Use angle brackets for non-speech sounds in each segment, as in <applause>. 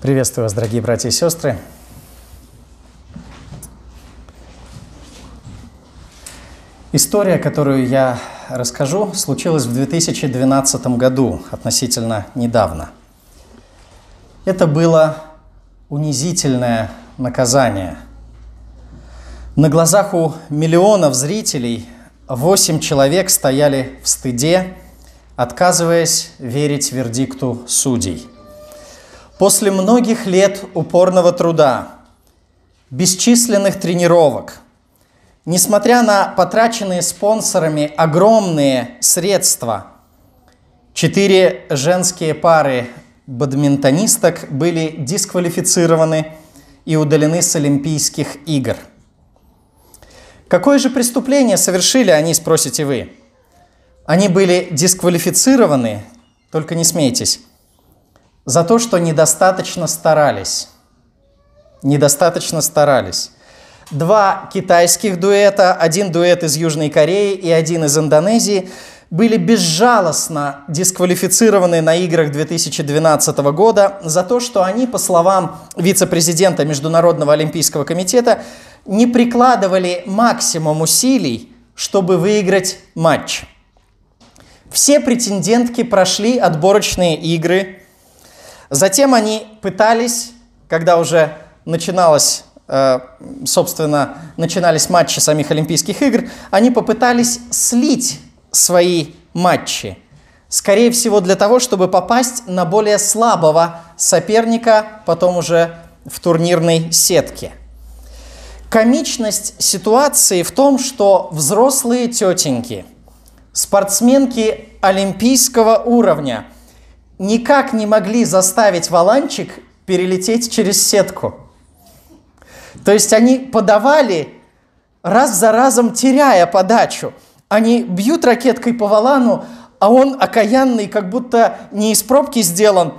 Приветствую вас, дорогие братья и сестры. История, которую я расскажу, случилась в 2012 году, относительно недавно. Это было унизительное наказание. На глазах у миллионов зрителей восемь человек стояли в стыде, отказываясь верить вердикту судей – После многих лет упорного труда, бесчисленных тренировок, несмотря на потраченные спонсорами огромные средства, четыре женские пары бадминтонисток были дисквалифицированы и удалены с Олимпийских игр. Какое же преступление совершили они, спросите вы? Они были дисквалифицированы, только не смейтесь, за то, что недостаточно старались. Недостаточно старались. Два китайских дуэта, один дуэт из Южной Кореи и один из Индонезии были безжалостно дисквалифицированы на играх 2012 года за то, что они, по словам вице-президента Международного олимпийского комитета, не прикладывали максимум усилий, чтобы выиграть матч. Все претендентки прошли отборочные игры Затем они пытались, когда уже начиналось э, собственно, начинались матчи самих Олимпийских игр, они попытались слить свои матчи. Скорее всего, для того, чтобы попасть на более слабого соперника, потом уже в турнирной сетке. Комичность ситуации в том, что взрослые тетеньки, спортсменки олимпийского уровня – никак не могли заставить валанчик перелететь через сетку. То есть они подавали раз за разом, теряя подачу. Они бьют ракеткой по валану, а он окаянный, как будто не из пробки сделан,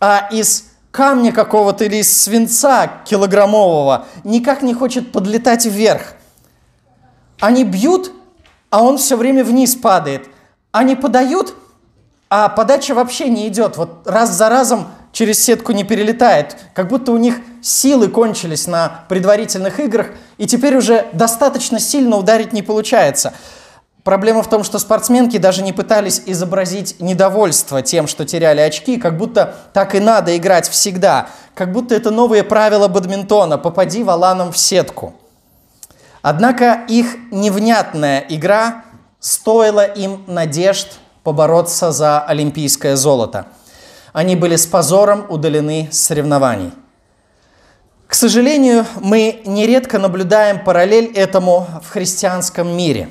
а из камня какого-то или из свинца килограммового, никак не хочет подлетать вверх. Они бьют, а он все время вниз падает. Они подают – а подача вообще не идет. Вот раз за разом через сетку не перелетает. Как будто у них силы кончились на предварительных играх, и теперь уже достаточно сильно ударить не получается. Проблема в том, что спортсменки даже не пытались изобразить недовольство тем, что теряли очки, как будто так и надо играть всегда, как будто это новые правила бадминтона «попади валаном в сетку». Однако их невнятная игра стоила им надежд побороться за олимпийское золото. Они были с позором удалены с соревнований. К сожалению, мы нередко наблюдаем параллель этому в христианском мире.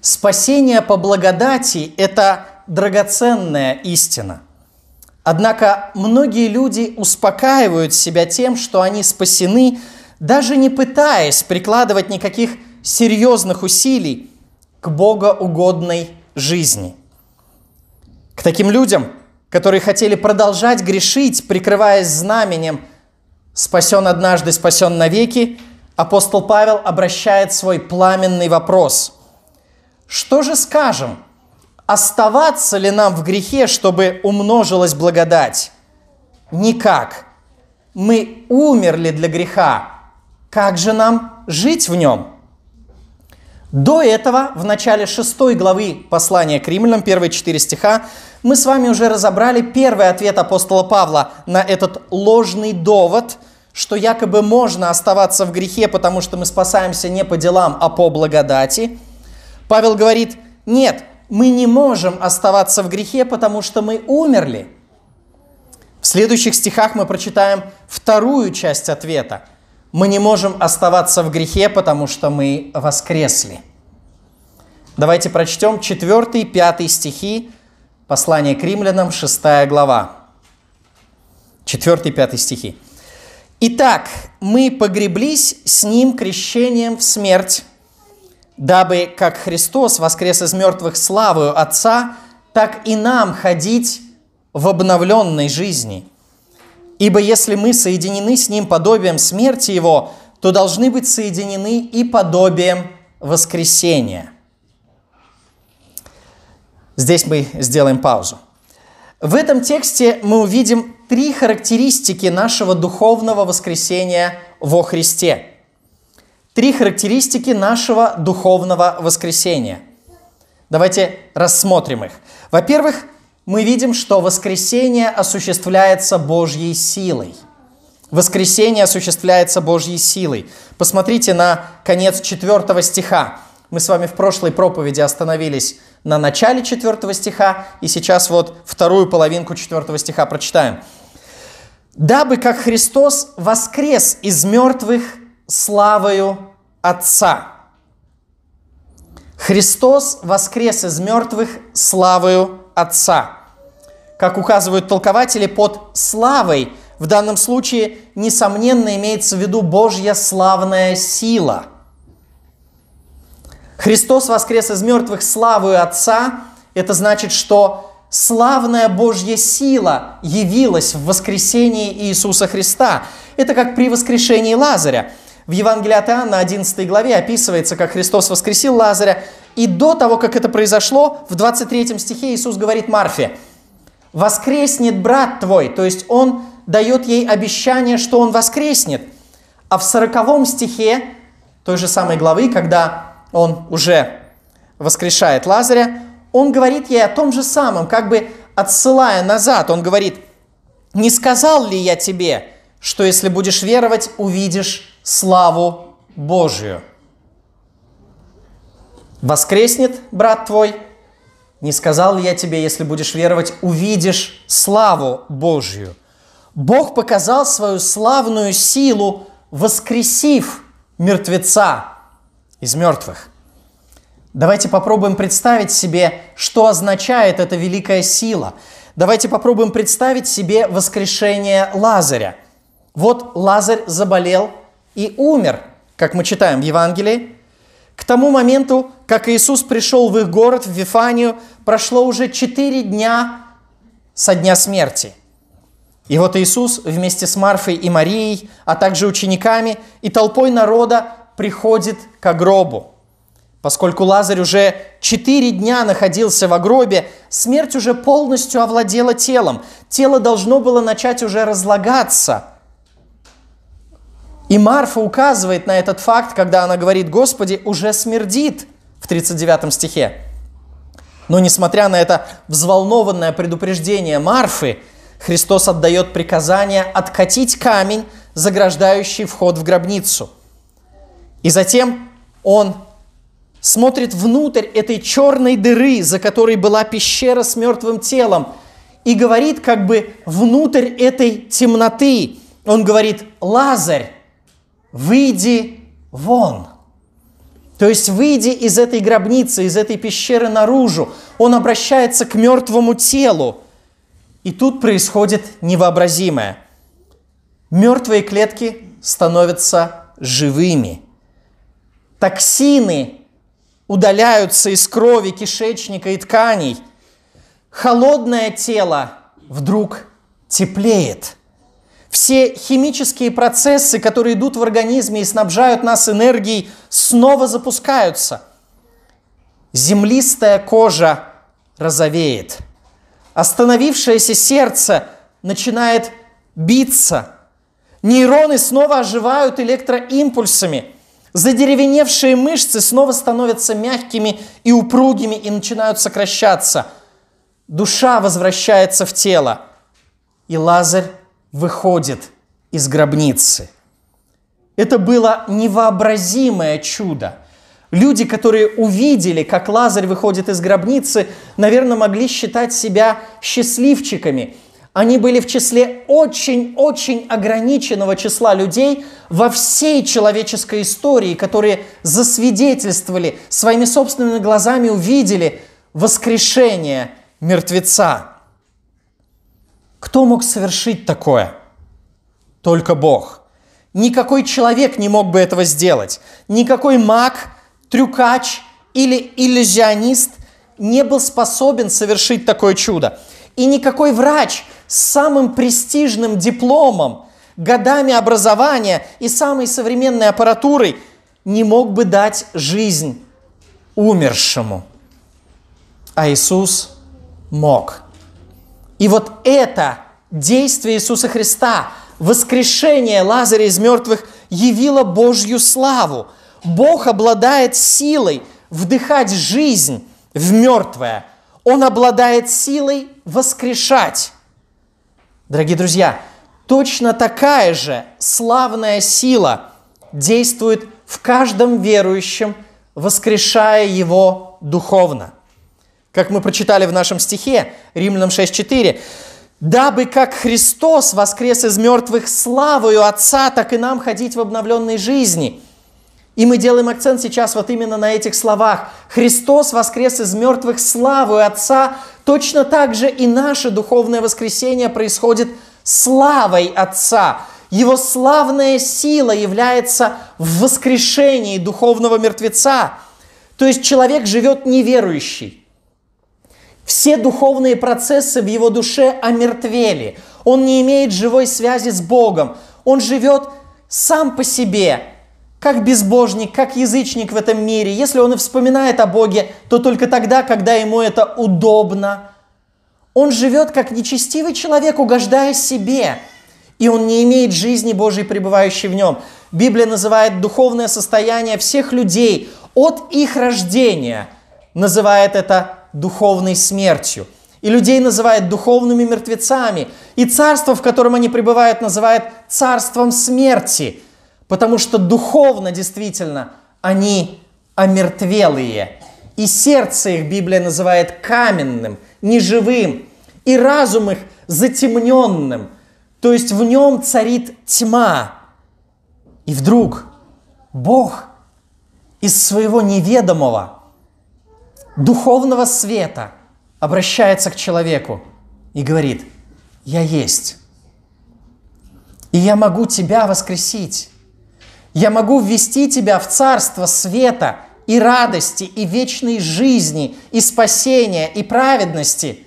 Спасение по благодати – это драгоценная истина. Однако многие люди успокаивают себя тем, что они спасены, даже не пытаясь прикладывать никаких серьезных усилий к богоугодной жизни – к таким людям, которые хотели продолжать грешить, прикрываясь знаменем «спасен однажды, спасен навеки», апостол Павел обращает свой пламенный вопрос. Что же скажем? Оставаться ли нам в грехе, чтобы умножилась благодать? Никак. Мы умерли для греха. Как же нам жить в нем? До этого, в начале 6 главы послания к римлянам, первые 4 стиха, мы с вами уже разобрали первый ответ апостола Павла на этот ложный довод, что якобы можно оставаться в грехе, потому что мы спасаемся не по делам, а по благодати. Павел говорит, нет, мы не можем оставаться в грехе, потому что мы умерли. В следующих стихах мы прочитаем вторую часть ответа – мы не можем оставаться в грехе, потому что мы воскресли. Давайте прочтем 4, 5 стихи, послания к римлянам, 6 глава. 4-5 стихи. «Итак, мы погреблись с Ним крещением в смерть, дабы, как Христос воскрес из мертвых славою Отца, так и нам ходить в обновленной жизни». Ибо если мы соединены с Ним подобием смерти Его, то должны быть соединены и подобием воскресения. Здесь мы сделаем паузу. В этом тексте мы увидим три характеристики нашего духовного воскресения во Христе. Три характеристики нашего духовного воскресения. Давайте рассмотрим их. Во-первых, мы видим, что воскресение осуществляется Божьей силой. Воскресение осуществляется Божьей силой. Посмотрите на конец 4 стиха. Мы с вами в прошлой проповеди остановились на начале 4 стиха, и сейчас вот вторую половинку 4 стиха прочитаем. «Дабы как Христос воскрес из мертвых славою Отца». Христос воскрес из мертвых славою Отца. Как указывают толкователи, под славой в данном случае, несомненно, имеется в виду Божья славная сила. Христос воскрес из мертвых славою Отца. Это значит, что славная Божья сила явилась в воскресении Иисуса Христа. Это как при воскрешении Лазаря. В Евангелии от Иоанна 11 главе описывается, как Христос воскресил Лазаря, и до того, как это произошло, в 23 стихе Иисус говорит Марфе, «Воскреснет брат твой», то есть он дает ей обещание, что он воскреснет. А в 40 стихе той же самой главы, когда он уже воскрешает Лазаря, он говорит ей о том же самом, как бы отсылая назад, он говорит, «Не сказал ли я тебе, что если будешь веровать, увидишь славу Божию?» воскреснет брат твой, не сказал ли я тебе, если будешь веровать, увидишь славу Божью. Бог показал свою славную силу, воскресив мертвеца из мертвых. Давайте попробуем представить себе, что означает эта великая сила. Давайте попробуем представить себе воскрешение Лазаря. Вот Лазарь заболел и умер, как мы читаем в Евангелии, к тому моменту, как Иисус пришел в их город, в Вифанию, прошло уже четыре дня со дня смерти. И вот Иисус вместе с Марфой и Марией, а также учениками и толпой народа приходит к гробу. Поскольку Лазарь уже четыре дня находился в гробе, смерть уже полностью овладела телом. Тело должно было начать уже разлагаться – и Марфа указывает на этот факт, когда она говорит, Господи, уже смердит в 39 стихе. Но несмотря на это взволнованное предупреждение Марфы, Христос отдает приказание откатить камень, заграждающий вход в гробницу. И затем он смотрит внутрь этой черной дыры, за которой была пещера с мертвым телом, и говорит как бы внутрь этой темноты. Он говорит, Лазарь, выйди вон. То есть выйди из этой гробницы, из этой пещеры наружу. Он обращается к мертвому телу. И тут происходит невообразимое. Мертвые клетки становятся живыми. Токсины удаляются из крови, кишечника и тканей. Холодное тело вдруг теплеет – все химические процессы, которые идут в организме и снабжают нас энергией, снова запускаются. Землистая кожа розовеет. Остановившееся сердце начинает биться. Нейроны снова оживают электроимпульсами. Задеревеневшие мышцы снова становятся мягкими и упругими и начинают сокращаться. Душа возвращается в тело. И Лазарь выходит из гробницы. Это было невообразимое чудо. Люди, которые увидели, как Лазарь выходит из гробницы, наверное, могли считать себя счастливчиками. Они были в числе очень-очень ограниченного числа людей во всей человеческой истории, которые засвидетельствовали, своими собственными глазами увидели воскрешение мертвеца. Кто мог совершить такое? Только Бог. Никакой человек не мог бы этого сделать. Никакой маг, трюкач или иллюзионист не был способен совершить такое чудо. И никакой врач с самым престижным дипломом, годами образования и самой современной аппаратурой не мог бы дать жизнь умершему. А Иисус мог – и вот это действие Иисуса Христа, воскрешение Лазаря из мертвых, явило Божью славу. Бог обладает силой вдыхать жизнь в мертвое. Он обладает силой воскрешать. Дорогие друзья, точно такая же славная сила действует в каждом верующем, воскрешая его духовно. Как мы прочитали в нашем стихе, Римлянам 6.4, «Дабы как Христос воскрес из мертвых славою Отца, так и нам ходить в обновленной жизни». И мы делаем акцент сейчас вот именно на этих словах. Христос воскрес из мертвых славою Отца. Точно так же и наше духовное воскресение происходит славой Отца. Его славная сила является в воскрешении духовного мертвеца. То есть человек живет неверующий. Все духовные процессы в его душе омертвели. Он не имеет живой связи с Богом. Он живет сам по себе, как безбожник, как язычник в этом мире. Если он и вспоминает о Боге, то только тогда, когда ему это удобно. Он живет как нечестивый человек, угождая себе. И он не имеет жизни Божьей, пребывающей в нем. Библия называет духовное состояние всех людей от их рождения. Называет это духовной смертью. И людей называет духовными мертвецами. И царство, в котором они пребывают, называет царством смерти. Потому что духовно действительно они омертвелые. И сердце их Библия называет каменным, неживым. И разум их затемненным. То есть в нем царит тьма. И вдруг Бог из своего неведомого – духовного света обращается к человеку и говорит, я есть, и я могу тебя воскресить, я могу ввести тебя в царство света и радости, и вечной жизни, и спасения, и праведности.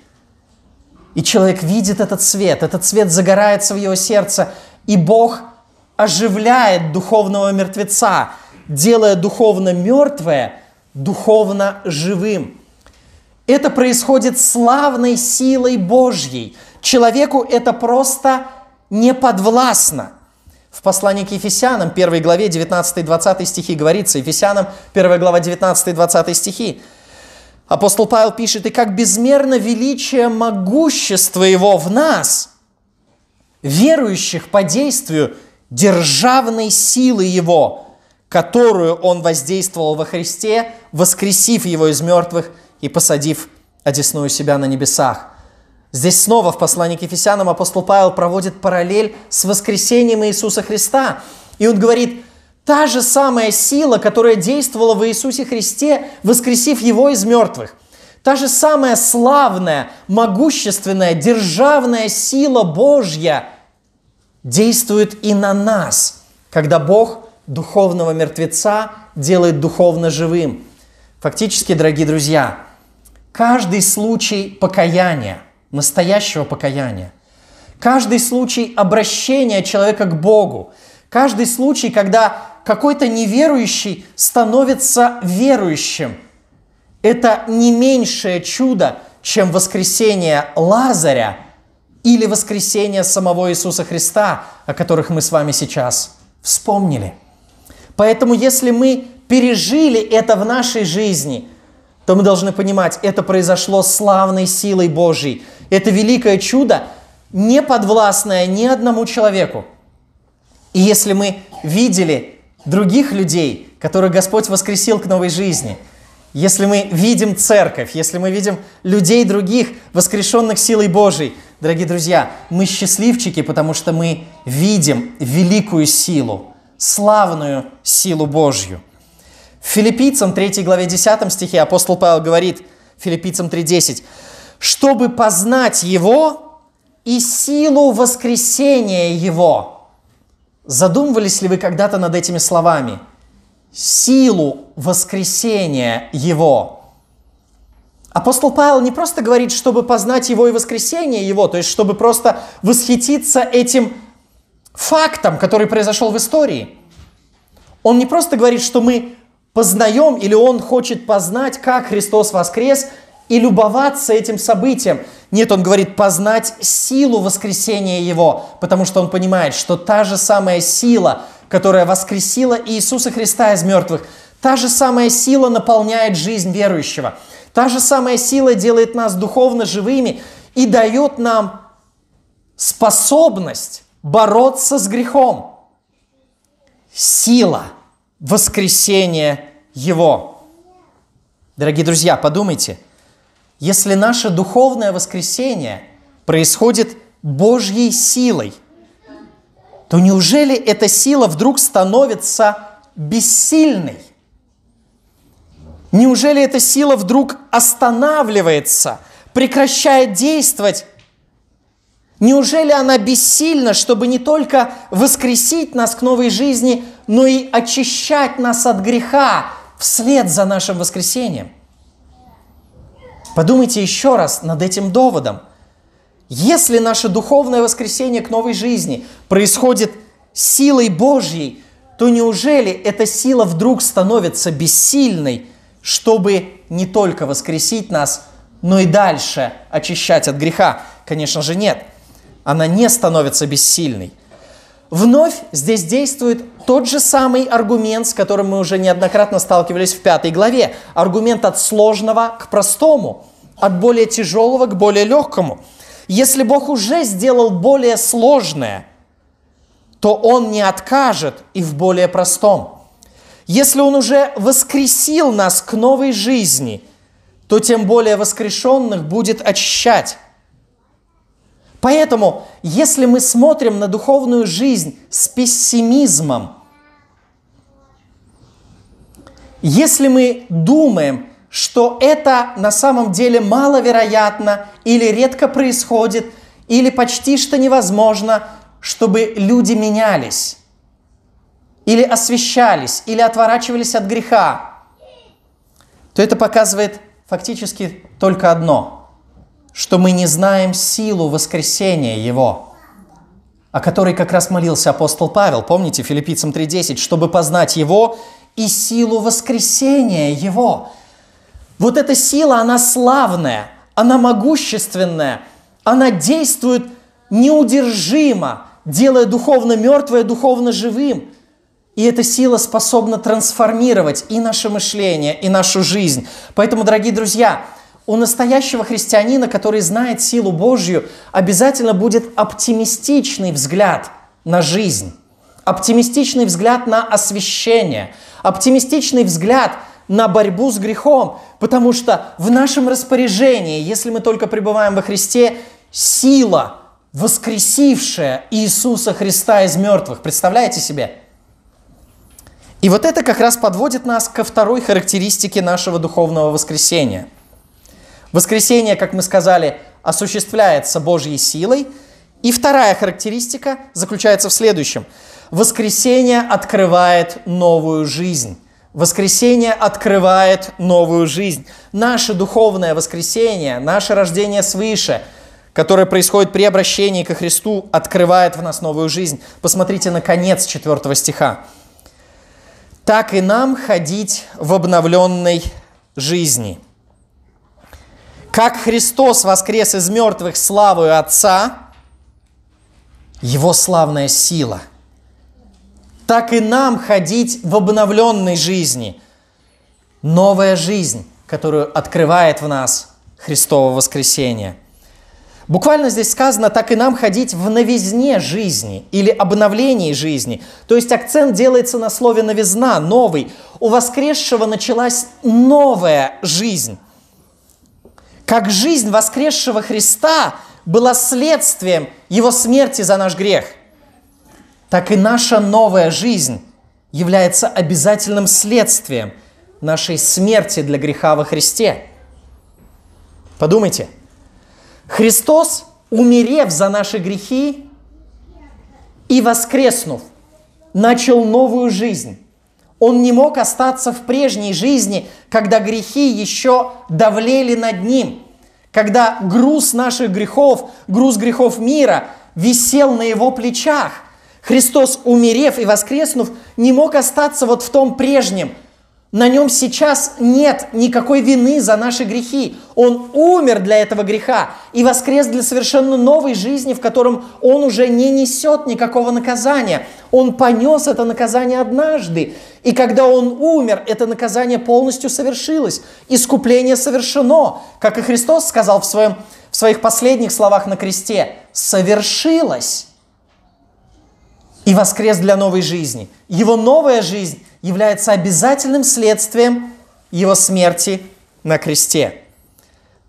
И человек видит этот свет, этот свет загорается в его сердце, и Бог оживляет духовного мертвеца, делая духовно мертвое – духовно живым. Это происходит славной силой Божьей. Человеку это просто не подвластно. В послании к Ефесянам, 1 главе 19-20 стихи говорится, Ефесянам 1 глава 19-20 стихи, апостол Павел пишет, «И как безмерно величие могущества его в нас, верующих по действию державной силы его, которую Он воздействовал во Христе, воскресив Его из мертвых и посадив одесную себя на небесах. Здесь снова в послании к Ефесянам апостол Павел проводит параллель с воскресением Иисуса Христа. И он говорит, та же самая сила, которая действовала в Иисусе Христе, воскресив Его из мертвых – Та же самая славная, могущественная, державная сила Божья действует и на нас, когда Бог духовного мертвеца делает духовно живым. Фактически, дорогие друзья, каждый случай покаяния, настоящего покаяния, каждый случай обращения человека к Богу, каждый случай, когда какой-то неверующий становится верующим, это не меньшее чудо, чем воскресение Лазаря или воскресение самого Иисуса Христа, о которых мы с вами сейчас вспомнили. Поэтому если мы пережили это в нашей жизни, то мы должны понимать, это произошло славной силой Божьей. Это великое чудо, не подвластное ни одному человеку. И если мы видели других людей, которых Господь воскресил к новой жизни, если мы видим церковь, если мы видим людей других, воскрешенных силой Божьей, дорогие друзья, мы счастливчики, потому что мы видим великую силу, славную силу Божью. Филиппийцам 3 главе 10 стихе апостол Павел говорит, филиппийцам 3.10, «Чтобы познать Его и силу воскресения Его». Задумывались ли вы когда-то над этими словами? Силу воскресения Его. Апостол Павел не просто говорит, чтобы познать Его и воскресение Его, то есть чтобы просто восхититься этим фактом, который произошел в истории. Он не просто говорит, что мы познаем или он хочет познать, как Христос воскрес, и любоваться этим событием. Нет, он говорит познать силу воскресения Его, потому что он понимает, что та же самая сила, которая воскресила Иисуса Христа из мертвых, та же самая сила наполняет жизнь верующего. Та же самая сила делает нас духовно живыми и дает нам способность бороться с грехом. Сила воскресения Его. Дорогие друзья, подумайте, если наше духовное воскресение происходит Божьей силой, то неужели эта сила вдруг становится бессильной? Неужели эта сила вдруг останавливается, прекращает действовать Неужели она бессильна, чтобы не только воскресить нас к новой жизни, но и очищать нас от греха вслед за нашим воскресением? Подумайте еще раз над этим доводом. Если наше духовное воскресение к новой жизни происходит силой Божьей, то неужели эта сила вдруг становится бессильной, чтобы не только воскресить нас, но и дальше очищать от греха? Конечно же нет она не становится бессильной. Вновь здесь действует тот же самый аргумент, с которым мы уже неоднократно сталкивались в пятой главе. Аргумент от сложного к простому, от более тяжелого к более легкому. Если Бог уже сделал более сложное, то Он не откажет и в более простом. Если Он уже воскресил нас к новой жизни, то тем более воскрешенных будет очищать. Поэтому, если мы смотрим на духовную жизнь с пессимизмом, если мы думаем, что это на самом деле маловероятно или редко происходит, или почти что невозможно, чтобы люди менялись, или освещались, или отворачивались от греха, то это показывает фактически только одно – что мы не знаем силу воскресения Его, о которой как раз молился апостол Павел, помните, филиппийцам 3.10, чтобы познать Его и силу воскресения Его. Вот эта сила, она славная, она могущественная, она действует неудержимо, делая духовно мертвое духовно живым. И эта сила способна трансформировать и наше мышление, и нашу жизнь. Поэтому, дорогие друзья, у настоящего христианина, который знает силу Божью, обязательно будет оптимистичный взгляд на жизнь, оптимистичный взгляд на освящение, оптимистичный взгляд на борьбу с грехом, потому что в нашем распоряжении, если мы только пребываем во Христе, сила, воскресившая Иисуса Христа из мертвых. Представляете себе? И вот это как раз подводит нас ко второй характеристике нашего духовного воскресения – Воскресение, как мы сказали, осуществляется Божьей силой. И вторая характеристика заключается в следующем. Воскресение открывает новую жизнь. Воскресение открывает новую жизнь. Наше духовное воскресение, наше рождение свыше, которое происходит при обращении ко Христу, открывает в нас новую жизнь. Посмотрите на конец 4 стиха. «Так и нам ходить в обновленной жизни» как Христос воскрес из мертвых славу Отца, Его славная сила, так и нам ходить в обновленной жизни. Новая жизнь, которую открывает в нас Христово воскресение. Буквально здесь сказано, так и нам ходить в новизне жизни или обновлении жизни. То есть акцент делается на слове новизна, новый. У воскресшего началась новая жизнь как жизнь воскресшего Христа была следствием Его смерти за наш грех, так и наша новая жизнь является обязательным следствием нашей смерти для греха во Христе. Подумайте, Христос, умерев за наши грехи и воскреснув, начал новую жизнь он не мог остаться в прежней жизни, когда грехи еще давлели над ним, когда груз наших грехов, груз грехов мира висел на его плечах. Христос, умерев и воскреснув, не мог остаться вот в том прежнем – на нем сейчас нет никакой вины за наши грехи. Он умер для этого греха и воскрес для совершенно новой жизни, в котором он уже не несет никакого наказания. Он понес это наказание однажды. И когда он умер, это наказание полностью совершилось. Искупление совершено. Как и Христос сказал в, своем, в своих последних словах на кресте, совершилось. И воскрес для новой жизни. Его новая жизнь является обязательным следствием его смерти на кресте.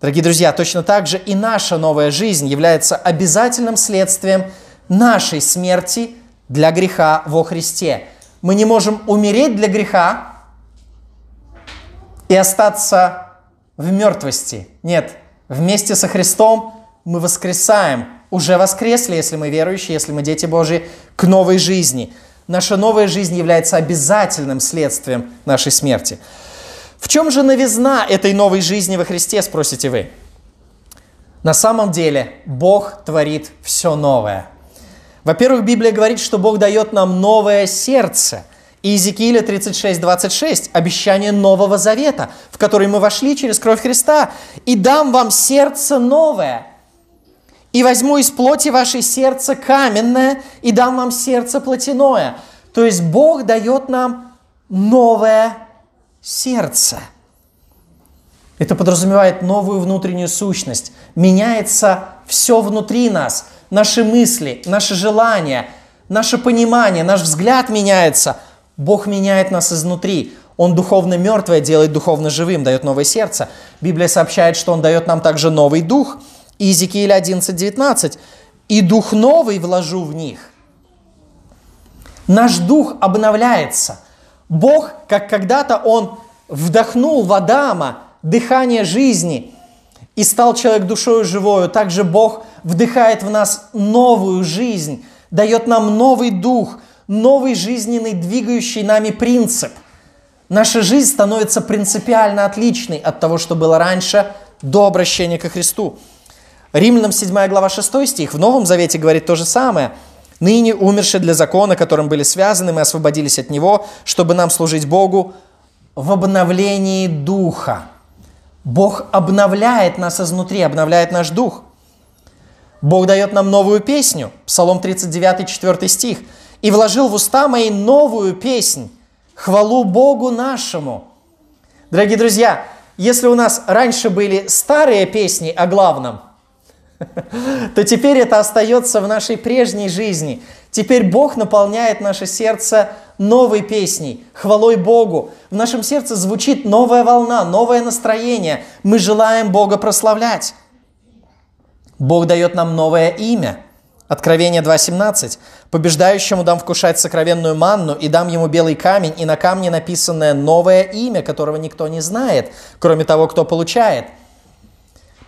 Дорогие друзья, точно так же и наша новая жизнь является обязательным следствием нашей смерти для греха во Христе. Мы не можем умереть для греха и остаться в мертвости. Нет, вместе со Христом мы воскресаем, уже воскресли, если мы верующие, если мы дети Божьи, к новой жизни – Наша новая жизнь является обязательным следствием нашей смерти. В чем же новизна этой новой жизни во Христе, спросите вы? На самом деле Бог творит все новое. Во-первых, Библия говорит, что Бог дает нам новое сердце. И Иезекииля 36, 26, обещание Нового Завета, в который мы вошли через кровь Христа. «И дам вам сердце новое, и возьму из плоти вашей сердце каменное и дам вам сердце плотяное. То есть Бог дает нам новое сердце. Это подразумевает новую внутреннюю сущность. Меняется все внутри нас. Наши мысли, наши желания, наше понимание, наш взгляд меняется. Бог меняет нас изнутри. Он духовно мертвое делает духовно живым, дает новое сердце. Библия сообщает, что Он дает нам также новый дух – Иезекииль 11.19. «И дух новый вложу в них». Наш дух обновляется. Бог, как когда-то Он вдохнул в Адама дыхание жизни и стал человек душою живою, так же Бог вдыхает в нас новую жизнь, дает нам новый дух, новый жизненный двигающий нами принцип. Наша жизнь становится принципиально отличной от того, что было раньше до обращения ко Христу. Римлянам 7 глава 6 стих в Новом Завете говорит то же самое. «Ныне умерши для закона, которым были связаны, мы освободились от него, чтобы нам служить Богу в обновлении духа». Бог обновляет нас изнутри, обновляет наш дух. Бог дает нам новую песню. Псалом 39, 4 стих. «И вложил в уста мои новую песнь, хвалу Богу нашему». Дорогие друзья, если у нас раньше были старые песни о главном – <laughs> то теперь это остается в нашей прежней жизни. Теперь Бог наполняет наше сердце новой песней, хвалой Богу. В нашем сердце звучит новая волна, новое настроение. Мы желаем Бога прославлять. Бог дает нам новое имя. Откровение 2.17. «Побеждающему дам вкушать сокровенную манну, и дам ему белый камень, и на камне написанное новое имя, которого никто не знает, кроме того, кто получает».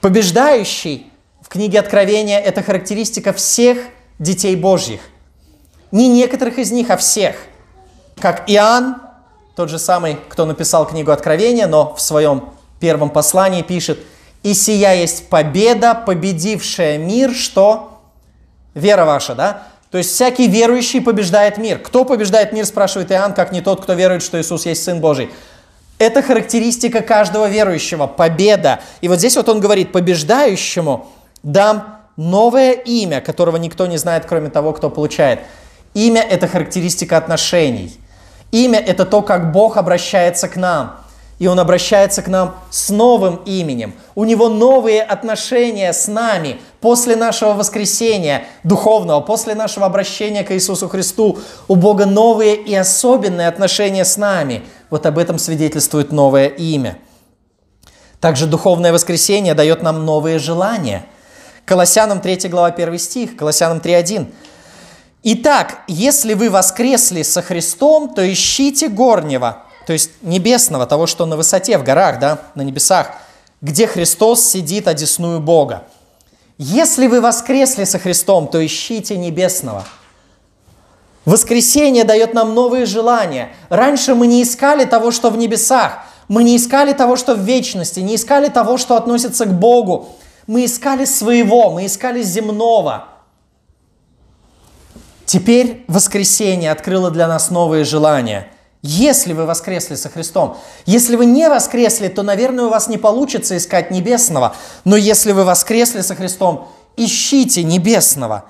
Побеждающий книге Откровения это характеристика всех детей Божьих. Не некоторых из них, а всех. Как Иоанн, тот же самый, кто написал книгу Откровения, но в своем первом послании пишет, «И сия есть победа, победившая мир, что вера ваша, да? То есть всякий верующий побеждает мир. Кто побеждает мир, спрашивает Иоанн, как не тот, кто верует, что Иисус есть Сын Божий. Это характеристика каждого верующего, победа. И вот здесь вот он говорит, побеждающему – дам новое имя, которого никто не знает, кроме того, кто получает. Имя – это характеристика отношений. Имя – это то, как Бог обращается к нам. И Он обращается к нам с новым именем. У Него новые отношения с нами после нашего воскресения духовного, после нашего обращения к Иисусу Христу. У Бога новые и особенные отношения с нами. Вот об этом свидетельствует новое имя. Также духовное воскресение дает нам новые желания – Колоссянам 3 глава 1 стих, Колоссянам 3.1. Итак, если вы воскресли со Христом, то ищите горнего, то есть небесного, того, что на высоте, в горах, да, на небесах, где Христос сидит одесную а Бога. Если вы воскресли со Христом, то ищите небесного. Воскресение дает нам новые желания. Раньше мы не искали того, что в небесах. Мы не искали того, что в вечности, не искали того, что относится к Богу. Мы искали своего, мы искали земного. Теперь воскресение открыло для нас новые желания. Если вы воскресли со Христом, если вы не воскресли, то, наверное, у вас не получится искать небесного. Но если вы воскресли со Христом, ищите небесного,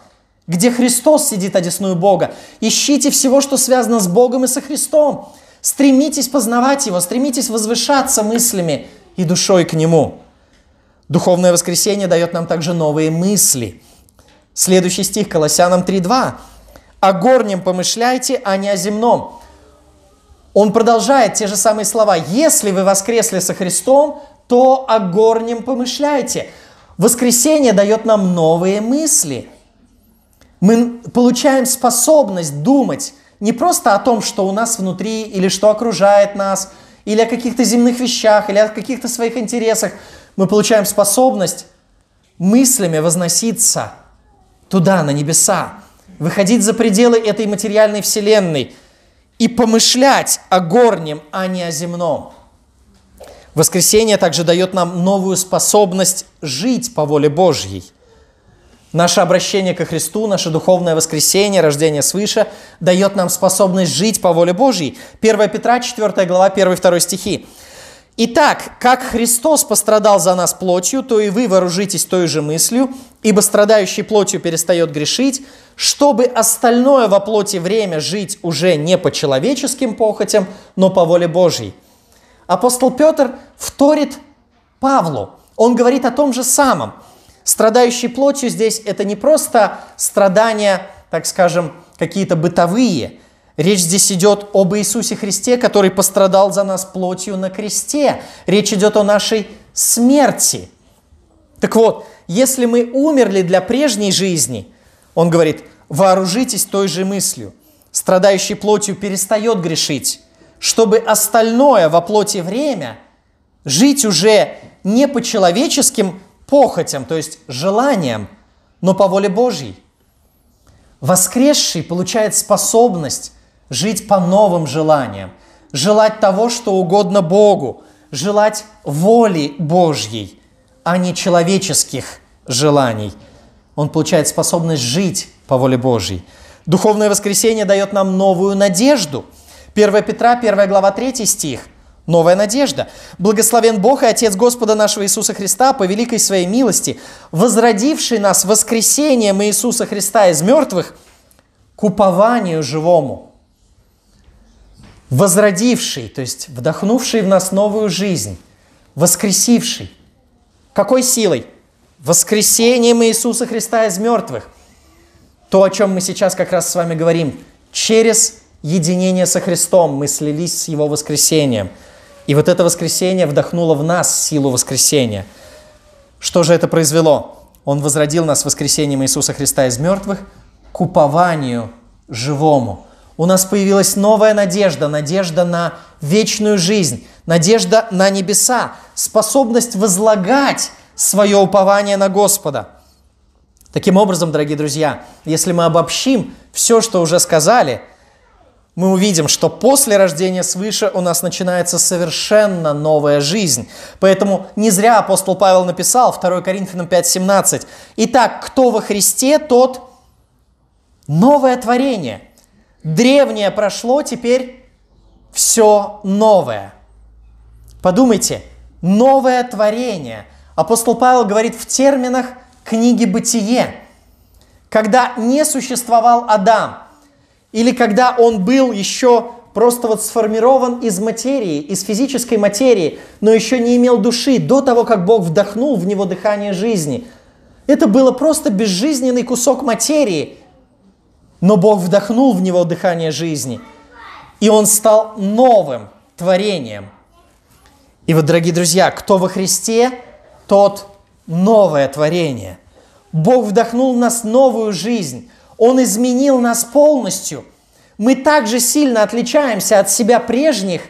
где Христос сидит одесную Бога. Ищите всего, что связано с Богом и со Христом. Стремитесь познавать Его, стремитесь возвышаться мыслями и душой к Нему. Духовное воскресение дает нам также новые мысли. Следующий стих, Колоссянам 3.2. «О горнем помышляйте, а не о земном». Он продолжает те же самые слова. «Если вы воскресли со Христом, то о горнем помышляйте». Воскресение дает нам новые мысли. Мы получаем способность думать не просто о том, что у нас внутри, или что окружает нас, или о каких-то земных вещах, или о каких-то своих интересах – мы получаем способность мыслями возноситься туда, на небеса, выходить за пределы этой материальной вселенной и помышлять о горнем, а не о земном. Воскресение также дает нам новую способность жить по воле Божьей. Наше обращение ко Христу, наше духовное воскресение, рождение свыше дает нам способность жить по воле Божьей. 1 Петра, 4 глава, 1-2 стихи. Итак, как Христос пострадал за нас плотью, то и вы вооружитесь той же мыслью, ибо страдающий плотью перестает грешить, чтобы остальное во плоти время жить уже не по человеческим похотям, но по воле Божьей. Апостол Петр вторит Павлу. Он говорит о том же самом. Страдающий плотью здесь это не просто страдания, так скажем, какие-то бытовые – Речь здесь идет об Иисусе Христе, который пострадал за нас плотью на кресте. Речь идет о нашей смерти. Так вот, если мы умерли для прежней жизни, он говорит, вооружитесь той же мыслью. Страдающий плотью перестает грешить, чтобы остальное во плоти время жить уже не по человеческим похотям, то есть желаниям, но по воле Божьей. Воскресший получает способность жить по новым желаниям, желать того, что угодно Богу, желать воли Божьей, а не человеческих желаний. Он получает способность жить по воле Божьей. Духовное воскресение дает нам новую надежду. 1 Петра, 1 глава, 3 стих. Новая надежда. «Благословен Бог и Отец Господа нашего Иисуса Христа по великой своей милости, возродивший нас воскресением Иисуса Христа из мертвых к упованию живому» возродивший, то есть вдохнувший в нас новую жизнь, воскресивший. Какой силой? Воскресением Иисуса Христа из мертвых. То, о чем мы сейчас как раз с вами говорим. Через единение со Христом мы слились с Его воскресением. И вот это воскресение вдохнуло в нас силу воскресения. Что же это произвело? Он возродил нас воскресением Иисуса Христа из мертвых к упованию живому – у нас появилась новая надежда, надежда на вечную жизнь, надежда на небеса, способность возлагать свое упование на Господа. Таким образом, дорогие друзья, если мы обобщим все, что уже сказали, мы увидим, что после рождения свыше у нас начинается совершенно новая жизнь. Поэтому не зря апостол Павел написал 2 Коринфянам 5:17. Итак, кто во Христе, тот новое творение – Древнее прошло, теперь все новое. Подумайте, новое творение. Апостол Павел говорит в терминах книги «Бытие», когда не существовал Адам, или когда он был еще просто вот сформирован из материи, из физической материи, но еще не имел души до того, как Бог вдохнул в него дыхание жизни. Это было просто безжизненный кусок материи – но Бог вдохнул в него дыхание жизни, и он стал новым творением. И вот, дорогие друзья, кто во Христе, тот новое творение. Бог вдохнул в нас новую жизнь. Он изменил нас полностью. Мы так же сильно отличаемся от себя прежних,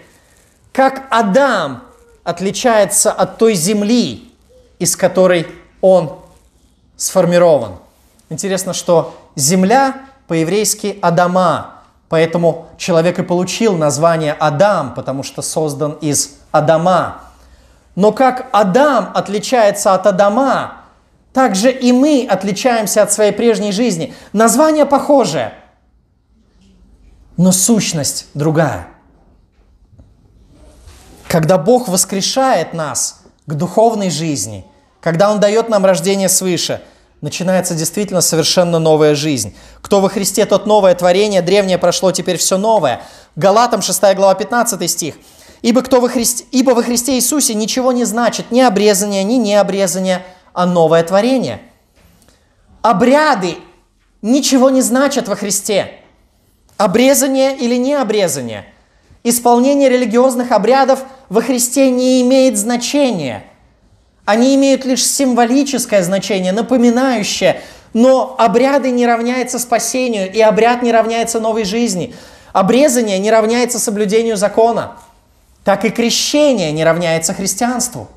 как Адам отличается от той земли, из которой он сформирован. Интересно, что земля по-еврейски Адама. Поэтому человек и получил название Адам, потому что создан из Адама. Но как Адам отличается от Адама, так же и мы отличаемся от своей прежней жизни. Название похожее, но сущность другая. Когда Бог воскрешает нас к духовной жизни, когда Он дает нам рождение свыше – начинается действительно совершенно новая жизнь. Кто во Христе, тот новое творение, древнее прошло, теперь все новое. Галатам 6 глава 15 стих. Ибо, кто во Христе, ибо во Христе Иисусе ничего не значит ни обрезание, ни необрезание, а новое творение. Обряды ничего не значат во Христе. Обрезание или необрезание. Исполнение религиозных обрядов во Христе не имеет значения – они имеют лишь символическое значение, напоминающее, но обряды не равняются спасению, и обряд не равняется новой жизни. Обрезание не равняется соблюдению закона. Так и крещение не равняется христианству.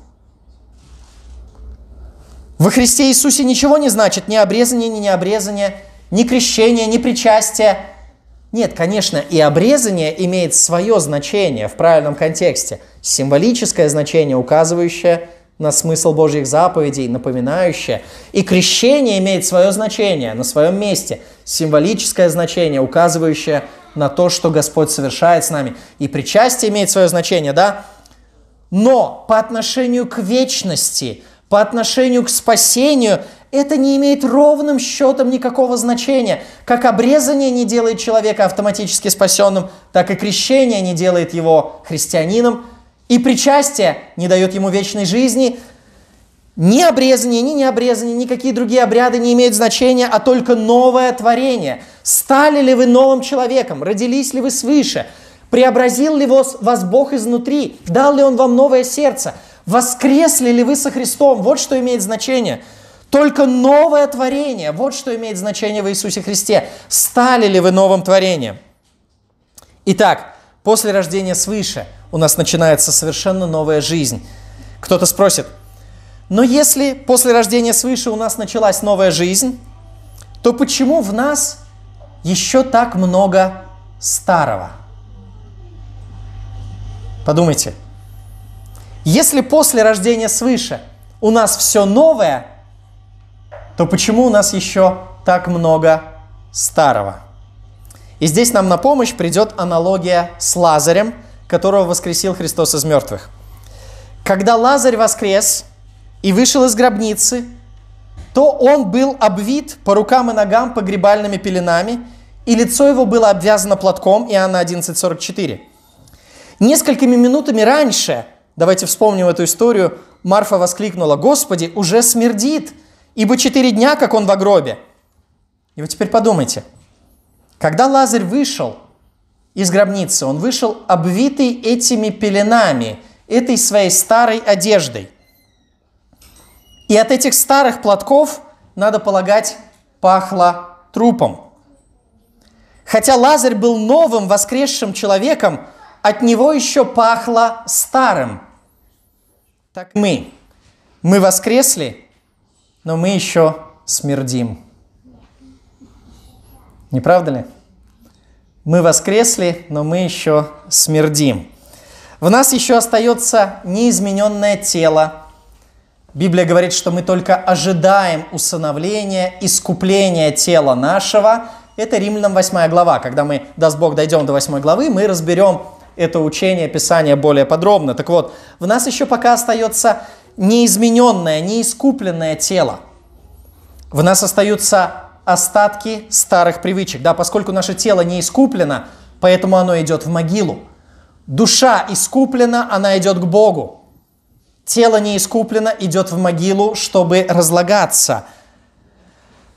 Во Христе Иисусе ничего не значит ни обрезание, ни необрезание, ни крещение, ни причастие. Нет, конечно, и обрезание имеет свое значение в правильном контексте, символическое значение, указывающее на смысл Божьих заповедей, напоминающее. И крещение имеет свое значение на своем месте, символическое значение, указывающее на то, что Господь совершает с нами. И причастие имеет свое значение, да? Но по отношению к вечности, по отношению к спасению, это не имеет ровным счетом никакого значения. Как обрезание не делает человека автоматически спасенным, так и крещение не делает его христианином, и причастие не дает ему вечной жизни. Ни обрезание, ни необрезание, никакие другие обряды не имеют значения, а только новое творение. Стали ли вы новым человеком? Родились ли вы свыше? Преобразил ли вас, вас Бог изнутри? Дал ли Он вам новое сердце? Воскресли ли вы со Христом? Вот что имеет значение. Только новое творение. Вот что имеет значение в Иисусе Христе. Стали ли вы новым творением? Итак, после рождения свыше – у нас начинается совершенно новая жизнь. Кто-то спросит, но если после рождения свыше у нас началась новая жизнь, то почему в нас еще так много старого? Подумайте, если после рождения свыше у нас все новое, то почему у нас еще так много старого? И здесь нам на помощь придет аналогия с Лазарем – которого воскресил Христос из мертвых. Когда Лазарь воскрес и вышел из гробницы, то он был обвит по рукам и ногам погребальными пеленами, и лицо его было обвязано платком, Иоанна 11.44. Несколькими минутами раньше, давайте вспомним эту историю, Марфа воскликнула, «Господи, уже смердит, ибо четыре дня, как он в гробе». И вот теперь подумайте, когда Лазарь вышел – из гробницы, он вышел обвитый этими пеленами, этой своей старой одеждой. И от этих старых платков, надо полагать, пахло трупом. Хотя Лазарь был новым воскресшим человеком, от него еще пахло старым. Так мы. Мы воскресли, но мы еще смердим. Не правда ли? Мы воскресли, но мы еще смердим. В нас еще остается неизмененное тело. Библия говорит, что мы только ожидаем усыновления, искупления тела нашего. Это Римлянам 8 глава. Когда мы, даст Бог, дойдем до 8 главы, мы разберем это учение Писания более подробно. Так вот, в нас еще пока остается неизмененное, неискупленное тело. В нас остаются остатки старых привычек. Да, поскольку наше тело не искуплено, поэтому оно идет в могилу. Душа искуплена, она идет к Богу. Тело не искуплено, идет в могилу, чтобы разлагаться.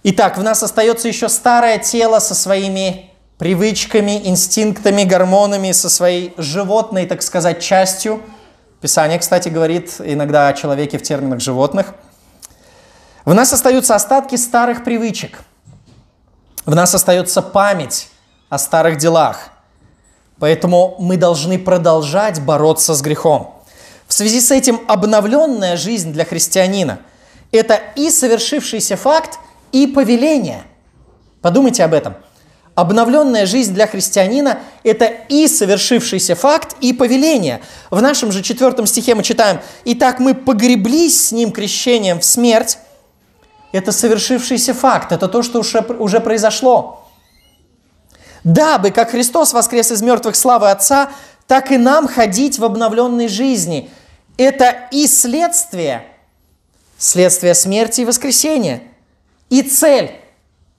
Итак, в нас остается еще старое тело со своими привычками, инстинктами, гормонами, со своей животной, так сказать, частью. Писание, кстати, говорит иногда о человеке в терминах животных. В нас остаются остатки старых привычек – в нас остается память о старых делах. Поэтому мы должны продолжать бороться с грехом. В связи с этим обновленная жизнь для христианина – это и совершившийся факт, и повеление. Подумайте об этом. Обновленная жизнь для христианина – это и совершившийся факт, и повеление. В нашем же четвертом стихе мы читаем «Итак мы погреблись с ним крещением в смерть, это совершившийся факт, это то, что уже, уже произошло. Дабы, как Христос воскрес из мертвых славы Отца, так и нам ходить в обновленной жизни. Это и следствие, следствие смерти и воскресения, и цель,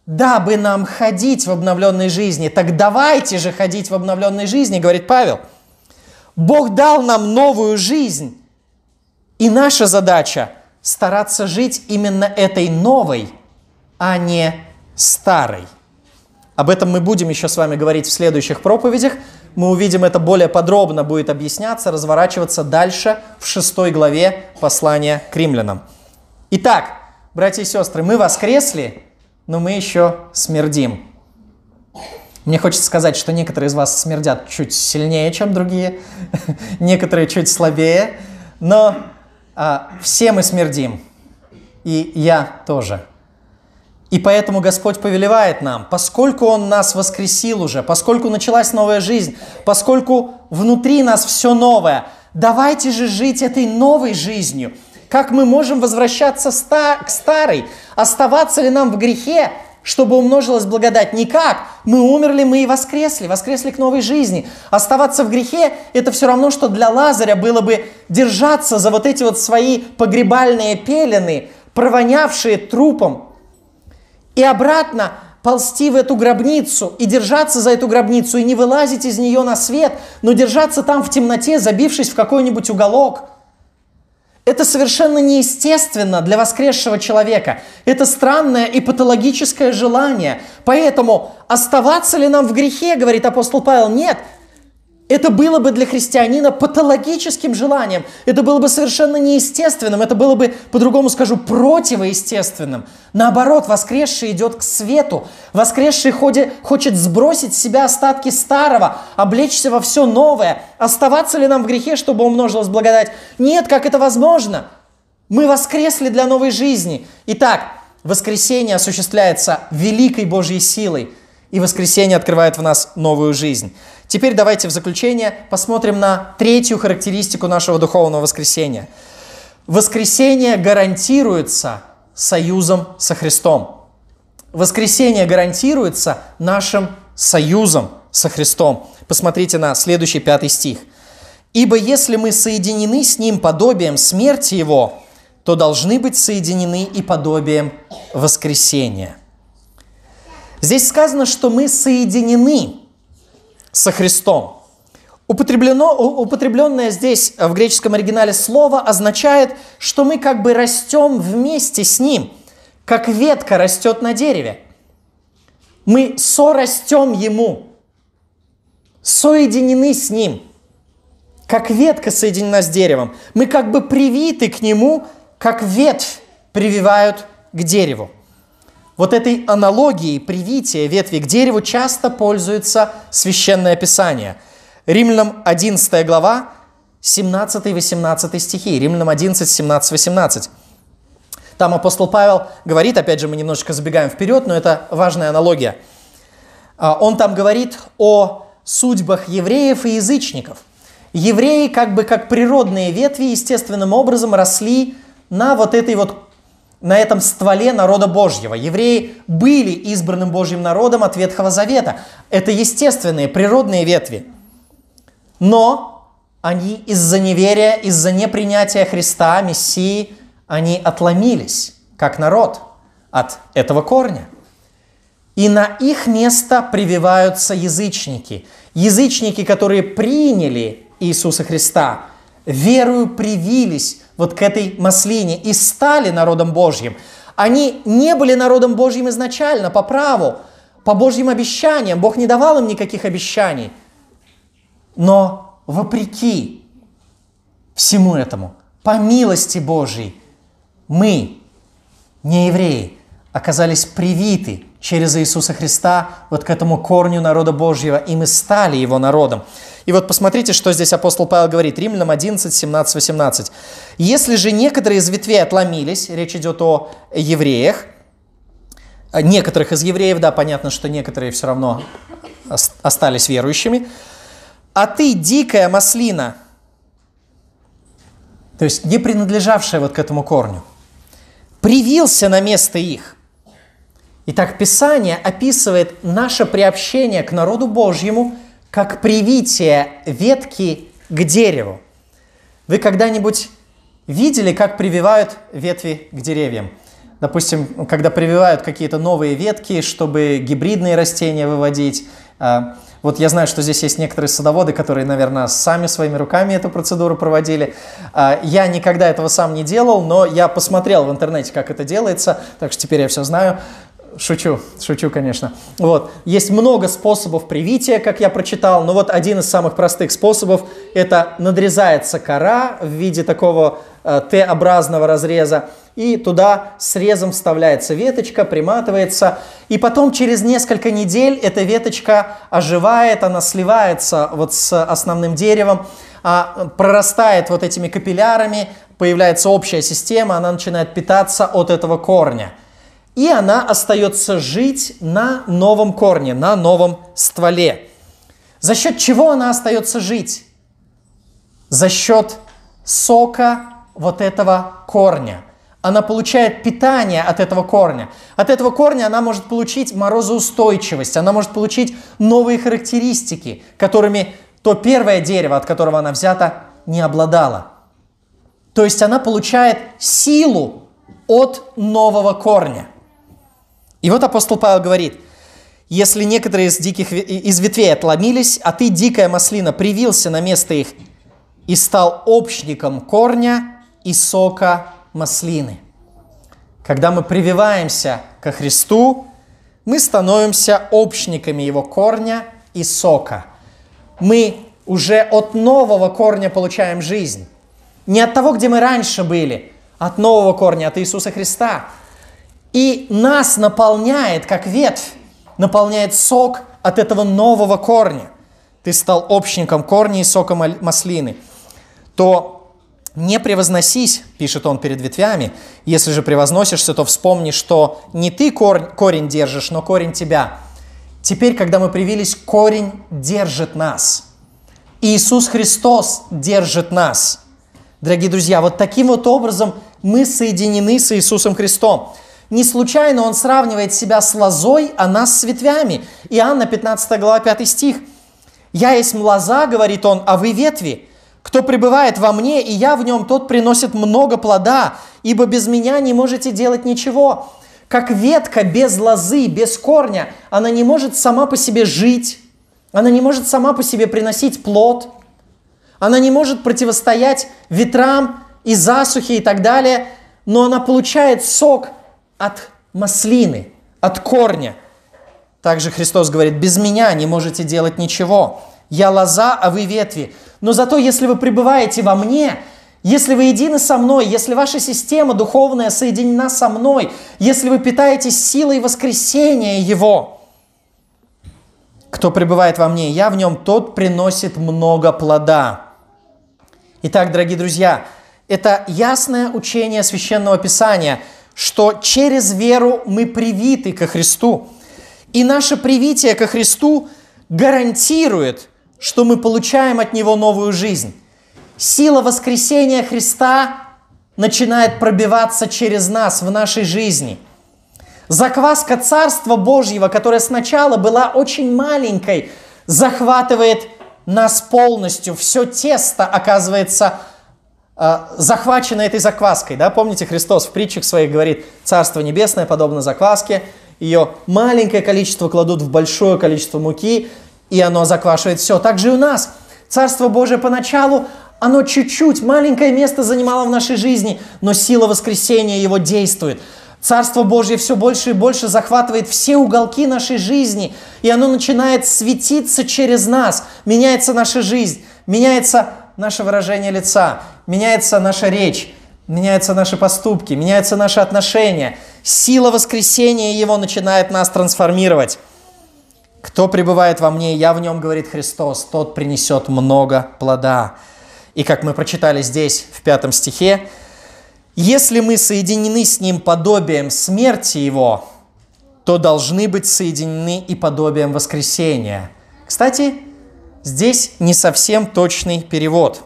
дабы нам ходить в обновленной жизни. Так давайте же ходить в обновленной жизни, говорит Павел. Бог дал нам новую жизнь, и наша задача – стараться жить именно этой новой, а не старой. Об этом мы будем еще с вами говорить в следующих проповедях. Мы увидим это более подробно, будет объясняться, разворачиваться дальше в шестой главе послания к римлянам. Итак, братья и сестры, мы воскресли, но мы еще смердим. Мне хочется сказать, что некоторые из вас смердят чуть сильнее, чем другие, <laughs> некоторые чуть слабее, но а, все мы смердим, и я тоже. И поэтому Господь повелевает нам, поскольку Он нас воскресил уже, поскольку началась новая жизнь, поскольку внутри нас все новое, давайте же жить этой новой жизнью. Как мы можем возвращаться ста- к старой? Оставаться ли нам в грехе? чтобы умножилась благодать. Никак. Мы умерли, мы и воскресли, воскресли к новой жизни. Оставаться в грехе – это все равно, что для Лазаря было бы держаться за вот эти вот свои погребальные пелены, провонявшие трупом, и обратно ползти в эту гробницу и держаться за эту гробницу, и не вылазить из нее на свет, но держаться там в темноте, забившись в какой-нибудь уголок – это совершенно неестественно для воскресшего человека. Это странное и патологическое желание. Поэтому оставаться ли нам в грехе, говорит апостол Павел, нет, это было бы для христианина патологическим желанием. Это было бы совершенно неестественным. Это было бы, по-другому скажу, противоестественным. Наоборот, воскресший идет к свету. Воскресший ходе, хочет сбросить с себя остатки старого, облечься во все новое. Оставаться ли нам в грехе, чтобы умножилась благодать? Нет, как это возможно? Мы воскресли для новой жизни. Итак, воскресение осуществляется великой Божьей силой – и воскресение открывает в нас новую жизнь. Теперь давайте в заключение посмотрим на третью характеристику нашего духовного воскресения. Воскресение гарантируется союзом со Христом. Воскресение гарантируется нашим союзом со Христом. Посмотрите на следующий пятый стих. «Ибо если мы соединены с Ним подобием смерти Его, то должны быть соединены и подобием воскресения». Здесь сказано, что мы соединены со Христом. Употреблено, употребленное здесь в греческом оригинале слово означает, что мы как бы растем вместе с Ним, как ветка растет на дереве. Мы сорастем Ему, соединены с Ним, как ветка соединена с деревом. Мы как бы привиты к Нему, как ветвь прививают к дереву. Вот этой аналогией привития ветви к дереву часто пользуется Священное Писание. Римлянам 11 глава, 17-18 стихи. Римлянам 11, 17, 18. Там апостол Павел говорит, опять же, мы немножечко забегаем вперед, но это важная аналогия. А, он там говорит о судьбах евреев и язычников. Евреи как бы как природные ветви естественным образом росли на вот этой вот на этом стволе народа Божьего. Евреи были избранным Божьим народом от Ветхого Завета. Это естественные, природные ветви. Но они из-за неверия, из-за непринятия Христа, Мессии, они отломились, как народ, от этого корня. И на их место прививаются язычники. Язычники, которые приняли Иисуса Христа, верою привились вот к этой маслине и стали народом Божьим. Они не были народом Божьим изначально по праву, по Божьим обещаниям. Бог не давал им никаких обещаний. Но вопреки всему этому, по милости Божьей, мы, не евреи, оказались привиты через Иисуса Христа вот к этому корню народа Божьего, и мы стали его народом. И вот посмотрите, что здесь апостол Павел говорит, Римлянам 11, 17, 18. «Если же некоторые из ветвей отломились, речь идет о евреях, э, некоторых из евреев, да, понятно, что некоторые все равно остались верующими, а ты, дикая маслина, то есть не принадлежавшая вот к этому корню, привился на место их. Итак, Писание описывает наше приобщение к народу Божьему – как привитие ветки к дереву. Вы когда-нибудь видели, как прививают ветви к деревьям? Допустим, когда прививают какие-то новые ветки, чтобы гибридные растения выводить. А, вот я знаю, что здесь есть некоторые садоводы, которые, наверное, сами своими руками эту процедуру проводили. А, я никогда этого сам не делал, но я посмотрел в интернете, как это делается, так что теперь я все знаю. Шучу, шучу, конечно. Вот. Есть много способов привития, как я прочитал, но вот один из самых простых способов – это надрезается кора в виде такого э, Т-образного разреза, и туда срезом вставляется веточка, приматывается, и потом через несколько недель эта веточка оживает, она сливается вот с основным деревом, а, прорастает вот этими капиллярами, появляется общая система, она начинает питаться от этого корня – и она остается жить на новом корне, на новом стволе. За счет чего она остается жить? За счет сока вот этого корня. Она получает питание от этого корня. От этого корня она может получить морозоустойчивость, она может получить новые характеристики, которыми то первое дерево, от которого она взята, не обладала. То есть она получает силу от нового корня – и вот апостол Павел говорит, если некоторые из, диких, из ветвей отломились, а ты, дикая маслина, привился на место их и стал общником корня и сока маслины. Когда мы прививаемся ко Христу, мы становимся общниками его корня и сока. Мы уже от нового корня получаем жизнь. Не от того, где мы раньше были, а от нового корня, от Иисуса Христа – и нас наполняет, как ветвь, наполняет сок от этого нового корня. Ты стал общником корня и сока маслины. То не превозносись, пишет он перед ветвями, если же превозносишься, то вспомни, что не ты корень, корень держишь, но корень тебя. Теперь, когда мы привились, корень держит нас. Иисус Христос держит нас. Дорогие друзья, вот таким вот образом мы соединены с Иисусом Христом. Не случайно он сравнивает себя с лозой, а нас с ветвями. Иоанна 15 глава 5 стих. «Я есть лоза, — говорит он, — а вы ветви. Кто пребывает во мне, и я в нем, тот приносит много плода, ибо без меня не можете делать ничего. Как ветка без лозы, без корня, она не может сама по себе жить, она не может сама по себе приносить плод, она не может противостоять ветрам и засухе и так далее, но она получает сок – от маслины, от корня. Также Христос говорит, без меня не можете делать ничего. Я лоза, а вы ветви. Но зато, если вы пребываете во мне, если вы едины со мной, если ваша система духовная соединена со мной, если вы питаетесь силой воскресения Его, кто пребывает во мне, я в нем, тот приносит много плода. Итак, дорогие друзья, это ясное учение священного писания – что через веру мы привиты ко Христу. И наше привитие ко Христу гарантирует, что мы получаем от Него новую жизнь. Сила воскресения Христа начинает пробиваться через нас в нашей жизни. Закваска Царства Божьего, которая сначала была очень маленькой, захватывает нас полностью. Все тесто оказывается а, захвачены этой закваской, да, помните, Христос в притчах своих говорит, Царство Небесное подобно закваске, ее маленькое количество кладут в большое количество муки, и оно заквашивает все. Так же и у нас. Царство Божие поначалу, оно чуть-чуть, маленькое место занимало в нашей жизни, но сила воскресения его действует. Царство Божье все больше и больше захватывает все уголки нашей жизни, и оно начинает светиться через нас, меняется наша жизнь, меняется наше выражение лица, меняется наша речь, меняются наши поступки, меняются наши отношения. Сила воскресения Его начинает нас трансформировать. Кто пребывает во мне, я в нем, говорит Христос, тот принесет много плода. И как мы прочитали здесь, в пятом стихе, если мы соединены с Ним подобием смерти Его, то должны быть соединены и подобием воскресения. Кстати, Здесь не совсем точный перевод.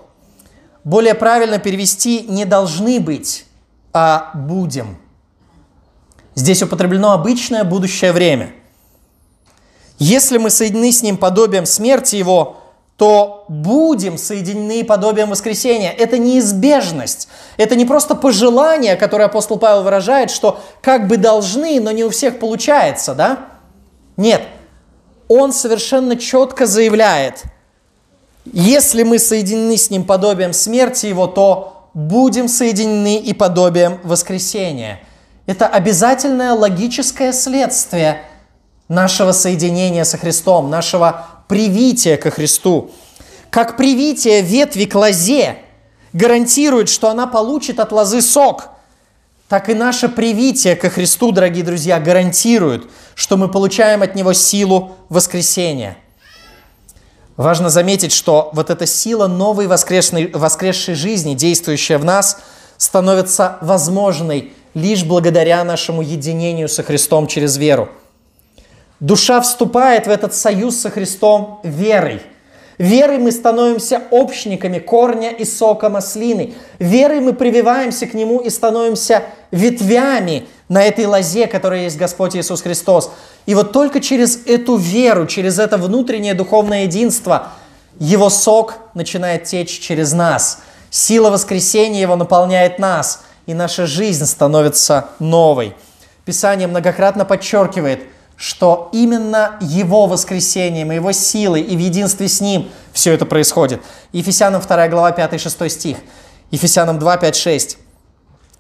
Более правильно перевести не должны быть, а будем. Здесь употреблено обычное будущее время. Если мы соединены с ним подобием смерти его, то будем соединены подобием воскресения. Это неизбежность. Это не просто пожелание, которое апостол Павел выражает, что как бы должны, но не у всех получается, да? Нет, он совершенно четко заявляет, если мы соединены с ним подобием смерти его, то будем соединены и подобием воскресения. Это обязательное логическое следствие нашего соединения со Христом, нашего привития ко Христу. Как привитие ветви к лозе гарантирует, что она получит от лозы сок – так и наше привитие ко Христу, дорогие друзья, гарантирует, что мы получаем от Него силу воскресения. Важно заметить, что вот эта сила новой воскресной, воскресшей жизни, действующая в нас, становится возможной лишь благодаря нашему единению со Христом через веру. Душа вступает в этот союз со Христом верой – Верой мы становимся общниками корня и сока маслины. Верой мы прививаемся к нему и становимся ветвями на этой лозе, которая есть Господь Иисус Христос. И вот только через эту веру, через это внутреннее духовное единство, его сок начинает течь через нас. Сила воскресения его наполняет нас, и наша жизнь становится новой. Писание многократно подчеркивает – что именно Его воскресением, Его силой и в единстве с Ним все это происходит. Ефесянам 2 глава 5-6 стих, Ефесянам 2, 5, 6.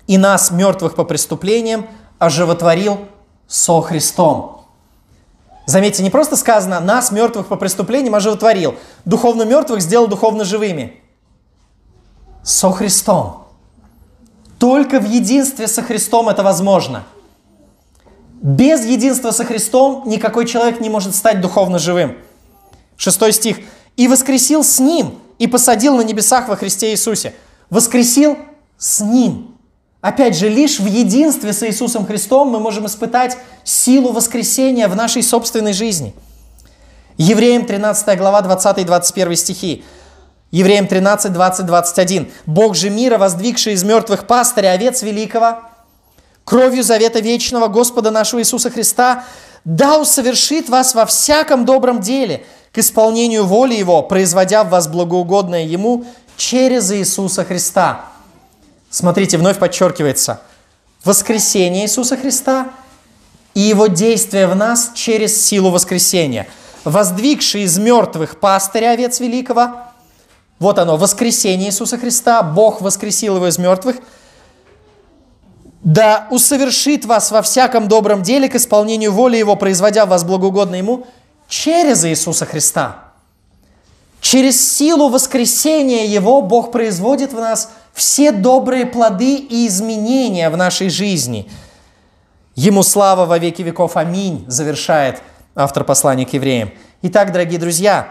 «И нас, мертвых по преступлениям, оживотворил со Христом». Заметьте, не просто сказано «нас, мертвых по преступлениям, оживотворил», «духовно мертвых сделал духовно живыми». Со Христом. Только в единстве со Христом это возможно – без единства со Христом никакой человек не может стать духовно живым. Шестой стих. «И воскресил с Ним, и посадил на небесах во Христе Иисусе». Воскресил с Ним. Опять же, лишь в единстве с Иисусом Христом мы можем испытать силу воскресения в нашей собственной жизни. Евреям 13 глава 20-21 стихи. Евреям 13, 20, 21. «Бог же мира, воздвигший из мертвых пастыря овец великого, кровью завета вечного Господа нашего Иисуса Христа, да усовершит вас во всяком добром деле, к исполнению воли Его, производя в вас благоугодное Ему через Иисуса Христа. Смотрите, вновь подчеркивается, воскресение Иисуса Христа и Его действие в нас через силу воскресения. Воздвигший из мертвых пастыря овец великого, вот оно, воскресение Иисуса Христа, Бог воскресил его из мертвых – да усовершит вас во всяком добром деле к исполнению воли Его, производя в вас благоугодно Ему, через Иисуса Христа. Через силу воскресения Его Бог производит в нас все добрые плоды и изменения в нашей жизни. Ему слава во веки веков. Аминь, завершает автор послания к евреям. Итак, дорогие друзья,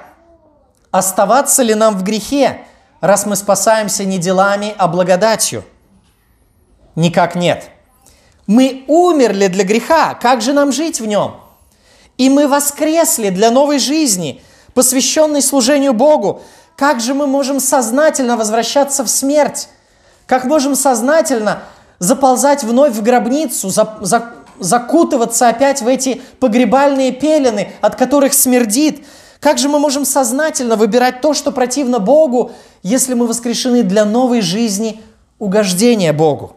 оставаться ли нам в грехе, раз мы спасаемся не делами, а благодатью – Никак нет. Мы умерли для греха, как же нам жить в нем? И мы воскресли для новой жизни, посвященной служению Богу. Как же мы можем сознательно возвращаться в смерть? Как можем сознательно заползать вновь в гробницу, за, за, закутываться опять в эти погребальные пелены, от которых смердит? Как же мы можем сознательно выбирать то, что противно Богу, если мы воскрешены для новой жизни угождения Богу?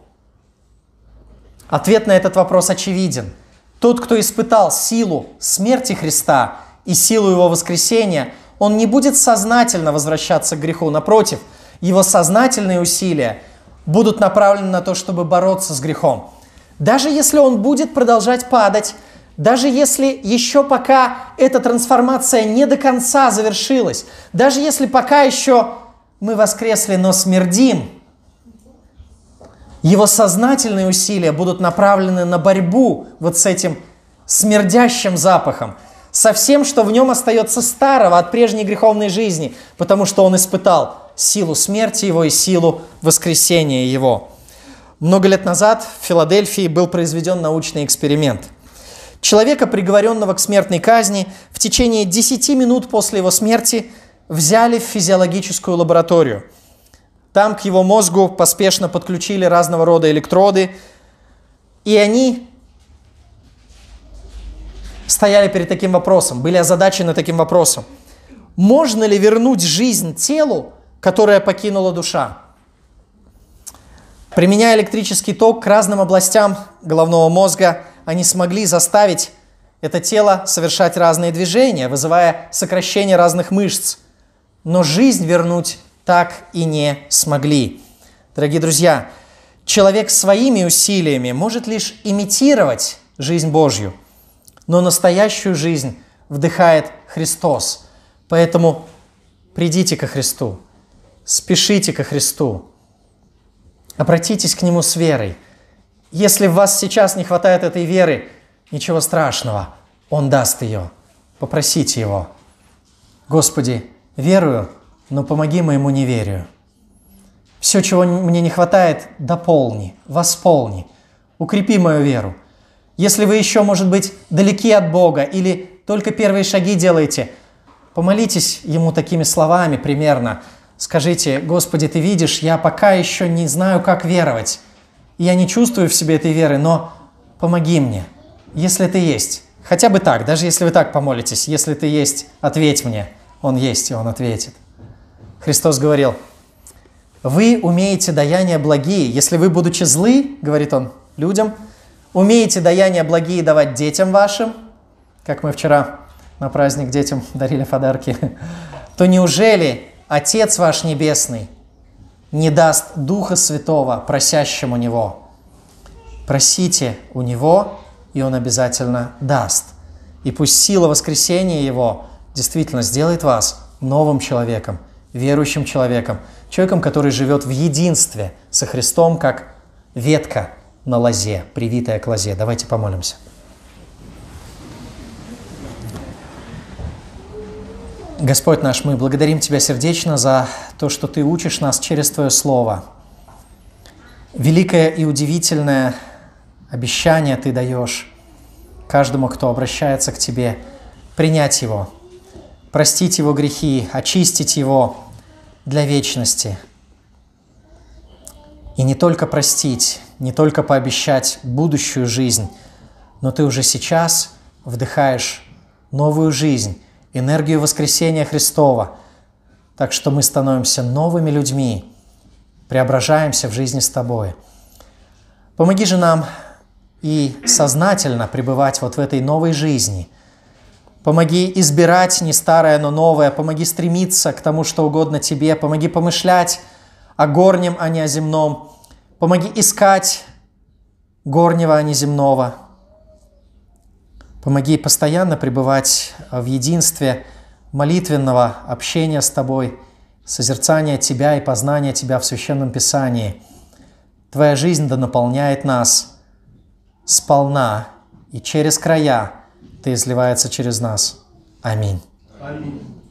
Ответ на этот вопрос очевиден. Тот, кто испытал силу смерти Христа и силу Его воскресения, он не будет сознательно возвращаться к греху. Напротив, его сознательные усилия будут направлены на то, чтобы бороться с грехом. Даже если он будет продолжать падать, даже если еще пока эта трансформация не до конца завершилась, даже если пока еще мы воскресли, но смердим – его сознательные усилия будут направлены на борьбу вот с этим смердящим запахом, со всем, что в нем остается старого от прежней греховной жизни, потому что он испытал силу смерти его и силу воскресения его. Много лет назад в Филадельфии был произведен научный эксперимент. Человека, приговоренного к смертной казни, в течение 10 минут после его смерти взяли в физиологическую лабораторию – там к его мозгу поспешно подключили разного рода электроды, и они стояли перед таким вопросом, были озадачены таким вопросом. Можно ли вернуть жизнь телу, которое покинула душа? Применяя электрический ток к разным областям головного мозга, они смогли заставить это тело совершать разные движения, вызывая сокращение разных мышц. Но жизнь вернуть так и не смогли. Дорогие друзья, человек своими усилиями может лишь имитировать жизнь Божью, но настоящую жизнь вдыхает Христос. Поэтому придите ко Христу, спешите ко Христу, обратитесь к Нему с верой. Если в вас сейчас не хватает этой веры, ничего страшного, Он даст ее. Попросите Его. Господи, верую, но помоги моему неверию. Все, чего мне не хватает, дополни, восполни, укрепи мою веру. Если вы еще, может быть, далеки от Бога или только первые шаги делаете, помолитесь Ему такими словами примерно. Скажите, Господи, Ты видишь, я пока еще не знаю, как веровать. Я не чувствую в себе этой веры, но помоги мне, если Ты есть. Хотя бы так, даже если вы так помолитесь, если Ты есть, ответь мне. Он есть, и Он ответит. Христос говорил, «Вы умеете даяния благие, если вы, будучи злы, — говорит он людям, — умеете даяния благие давать детям вашим, как мы вчера на праздник детям дарили подарки, то неужели Отец ваш Небесный не даст Духа Святого просящему Него? Просите у Него, и Он обязательно даст. И пусть сила воскресения Его действительно сделает вас новым человеком, верующим человеком, человеком, который живет в единстве со Христом, как ветка на лозе, привитая к лозе. Давайте помолимся. Господь наш, мы благодарим Тебя сердечно за то, что Ты учишь нас через Твое Слово. Великое и удивительное обещание Ты даешь каждому, кто обращается к Тебе, принять его, простить его грехи, очистить его, для вечности. И не только простить, не только пообещать будущую жизнь, но ты уже сейчас вдыхаешь новую жизнь, энергию воскресения Христова. Так что мы становимся новыми людьми, преображаемся в жизни с тобой. Помоги же нам и сознательно пребывать вот в этой новой жизни – Помоги избирать не старое, но новое. Помоги стремиться к тому, что угодно тебе. Помоги помышлять о горнем, а не о земном. Помоги искать горнего, а не земного. Помоги постоянно пребывать в единстве молитвенного общения с Тобой, созерцания Тебя и познания Тебя в Священном Писании. Твоя жизнь да наполняет нас сполна и через края – ты изливается через нас. Аминь. Аминь.